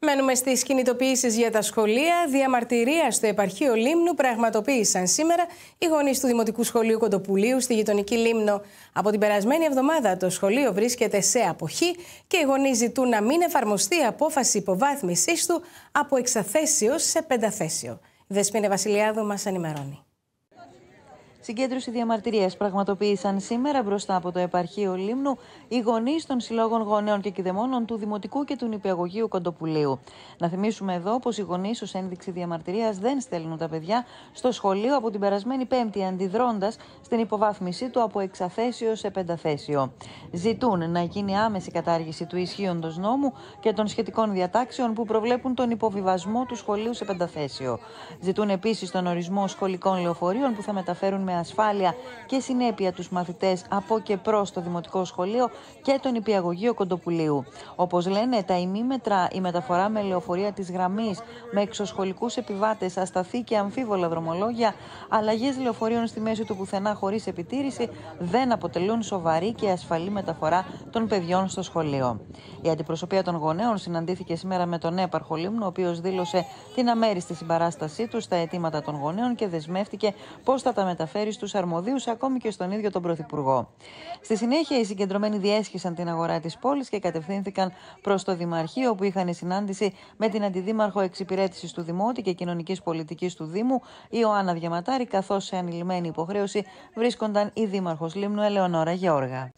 Μένουμε στις κινητοποιήσεις για τα σχολεία. Διαμαρτυρία στο επαρχείο Λίμνου πραγματοποίησαν σήμερα οι γονείς του Δημοτικού Σχολείου Κοντοπουλίου στη γειτονική Λίμνο. Από την περασμένη εβδομάδα το σχολείο βρίσκεται σε αποχή και οι γονείς ζητούν να μην εφαρμοστεί απόφαση υποβάθμιση του από εξαθέσιο σε πενταθέσιο. Δεσπίνε Βασιλιάδου μας ενημερώνει. Συγκέντρωση διαμαρτυρίας πραγματοποίησαν σήμερα μπροστά από το επαρχείο Λίμνου οι γονείς των συλλόγων γονέων και Κυδεμόνων του Δημοτικού και του Νηπιαγωγείου Κοντοπουλίου. Να θυμίσουμε εδώ πως οι γονείς ως ένδειξη διαμαρτυρίας δεν στέλνουν τα παιδιά στο σχολείο από την περασμένη Πέμπτη, αντιδρώντας στην υποβάθμιση του από εξαθέσιο σε πενταθέσιο. Ζητούν να γίνει άμεση κατάργηση του ισχύοντος νόμου και των σχετικών διατάξεων που προβλέπουν τον υποβιβασμό του σχολείου σε πενταθέσιο. Ζητούν επίσης τον ορισμό σχολικών λεωφορείων που θα μεταφέρουν με ασφάλεια και συνέπεια τους μαθητές από και προς το Δημοτικό Σχολείο και τον Υπηαγωγείο Κοντοπουλίου. Όπως λένε, τα ημίμετρα η μεταφορά με λεωφορεία της γραμμής, με εξωσχολικούς επιβάτες, ασταθή και αμφίβολα δρομολόγια, αλλαγές λεωφορείων στη μέση του πουθενά χωρίς επιτήρηση, δεν αποτελούν σοβαρή και ασφαλή μεταφορά των παιδιών στο σχολείο. Η αντιπροσωπεία των γονέων συναντήθηκε σήμερα με τον έπαρχο Λίμνο, ο οποίος δήλωσε την αμέριστη συμπαράστασή του στα αιτήματα των γονέων και δεσμεύτηκε πώς θα τα μεταφέρει στους αρμοδίους, ακόμη και στον ίδιο τον Πρωθυπουργό. Στη συνέχεια, οι συγκεντρωμένοι διέσχισαν την αγορά της πόλης και κατευθύνθηκαν προς το Δημαρχείο, όπου είχαν συνάντηση με την Αντιδήμαρχο Εξυπηρέτησης του Δημότη και Κοινωνικής Πολιτικής του Δήμου, Ιωάννα Διαματάρη, καθώς σε ανηλυμένη υποχρέωση βρίσκονταν η Δήμαρχος Λίμνου Ελεονόρα Γεώργα.